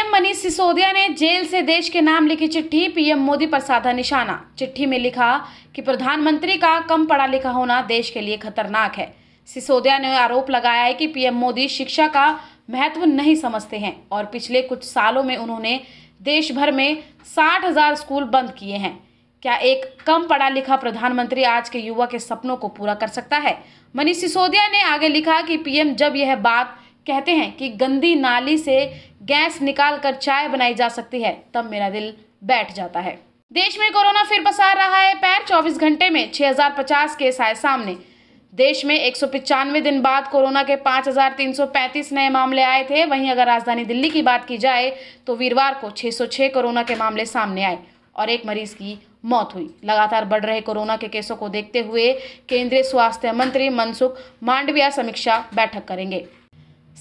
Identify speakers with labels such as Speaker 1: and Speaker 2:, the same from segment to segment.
Speaker 1: CM Manish Sisodia ने jail से देश के नाम लिखी चिट्ठी पीएम मोदी पर साधा निशाना चिट्ठी में लिखा कि प्रधानमंत्री का कम पढ़ा लिखा होना देश के लिए खतरनाक है सिसोदिया ने आरोप लगाया है कि पीएम मोदी शिक्षा का महत्व नहीं समझते हैं और पिछले कुछ सालों में उन्होंने देश भर में साठ हजार स्कूल बंद किए हैं क्या एक कम पढ़ा लिखा प्रधानमंत्री आज के युवा के सपनों को पूरा कर सकता है मनीष सिसोदिया ने आगे लिखा कि पीएम जब यह बात कहते हैं कि गंदी नाली से गैस निकाल कर चाय बनाई जा सकती है तब मेरा दिल बैठ जाता है देश में कोरोना फिर पसार रहा है पैर 24 घंटे में 6050 केस आए सामने देश में एक दिन बाद कोरोना के 5335 नए मामले आए थे वहीं अगर राजधानी दिल्ली की बात की जाए तो वीरवार को 606 कोरोना के मामले सामने आए और एक मरीज की मौत हुई लगातार बढ़ रहे कोरोना के केसों को देखते हुए केंद्रीय स्वास्थ्य मंत्री मनसुख मांडविया समीक्षा बैठक करेंगे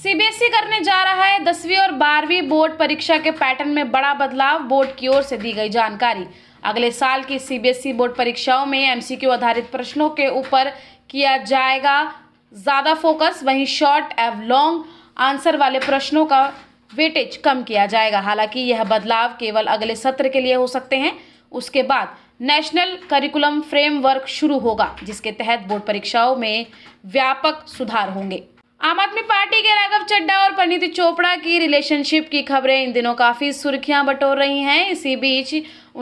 Speaker 1: सीबीएसई करने जा रहा है दसवीं और बारहवीं बोर्ड परीक्षा के पैटर्न में बड़ा बदलाव बोर्ड की ओर से दी गई जानकारी अगले साल की सीबीएसई बोर्ड परीक्षाओं में एमसीक्यू आधारित प्रश्नों के ऊपर किया जाएगा ज़्यादा फोकस वहीं शॉर्ट एव लॉन्ग आंसर वाले प्रश्नों का वेटेज कम किया जाएगा हालांकि यह बदलाव केवल अगले सत्र के लिए हो सकते हैं उसके बाद नेशनल करिकुलम फ्रेमवर्क शुरू होगा जिसके तहत बोर्ड परीक्षाओं में व्यापक सुधार होंगे आम आदमी पार्टी के राघव चड्डा और परिणीति चोपड़ा की रिलेशनशिप की खबरें इन दिनों काफ़ी सुर्खियां बटोर रही हैं इसी बीच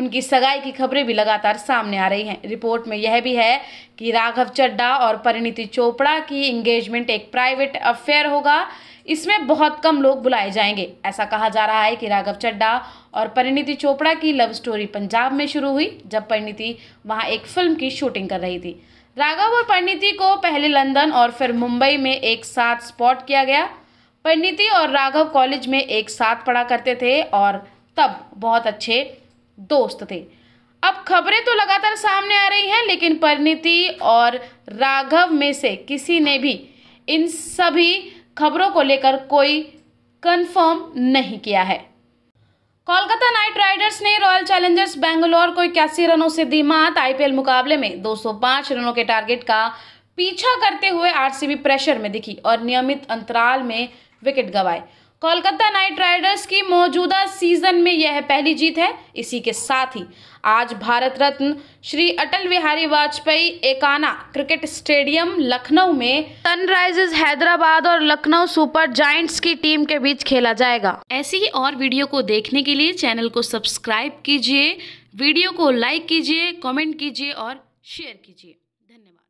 Speaker 1: उनकी सगाई की खबरें भी लगातार सामने आ रही हैं रिपोर्ट में यह भी है कि राघव चड्डा और परिणीति चोपड़ा की इंगेजमेंट एक प्राइवेट अफेयर होगा इसमें बहुत कम लोग बुलाए जाएंगे ऐसा कहा जा रहा है कि राघव चड्डा और परिणीति चोपड़ा की लव स्टोरी पंजाब में शुरू हुई जब परिणीति वहाँ एक फिल्म की शूटिंग कर रही थी राघव और परिणीति को पहले लंदन और फिर मुंबई में एक साथ स्पॉट किया गया परिणीति और राघव कॉलेज में एक साथ पढ़ा करते थे और तब बहुत अच्छे दोस्त थे अब खबरें तो लगातार सामने आ रही हैं लेकिन परिणीति और राघव में से किसी ने भी इन सभी खबरों को लेकर कोई कंफर्म नहीं किया है कोलकाता नाइट राइडर्स ने रॉयल चैलेंजर्स बेंगलोर को इक्यासी रनों से दी मात आईपीएल मुकाबले में 205 रनों के टारगेट का पीछा करते हुए आरसीबी प्रेशर में दिखी और नियमित अंतराल में विकेट गवाए कोलकाता नाइट राइडर्स की मौजूदा सीजन में यह पहली जीत है इसी के साथ ही आज भारत रत्न श्री अटल बिहारी वाजपेयी एकाना क्रिकेट स्टेडियम लखनऊ में सनराइजर्स हैदराबाद और लखनऊ सुपर जाइंट्स की टीम के बीच खेला जाएगा ऐसी ही और वीडियो को देखने के लिए चैनल को सब्सक्राइब कीजिए वीडियो को लाइक कीजिए कॉमेंट कीजिए और शेयर कीजिए धन्यवाद